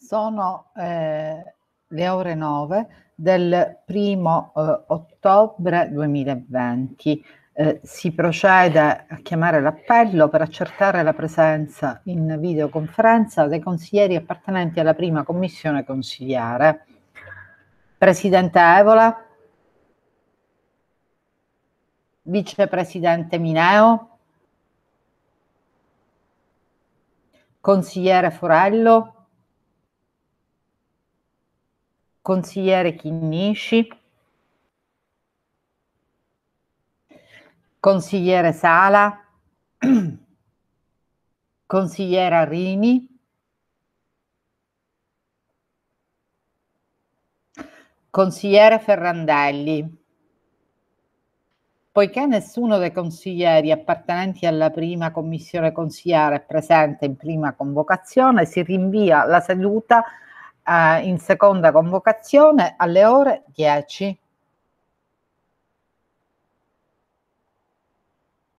Sono eh, le ore 9 del primo eh, ottobre 2020. Eh, si procede a chiamare l'appello per accertare la presenza in videoconferenza dei consiglieri appartenenti alla prima commissione consigliare. Presidente Evola. Vicepresidente Mineo. Consigliere Forello. Consigliere Chinnici. Consigliere Sala. Consigliere Arrini. Consigliere Ferrandelli. Poiché nessuno dei consiglieri appartenenti alla prima commissione consigliare è presente in prima convocazione, si rinvia la seduta eh, in seconda convocazione alle ore 10.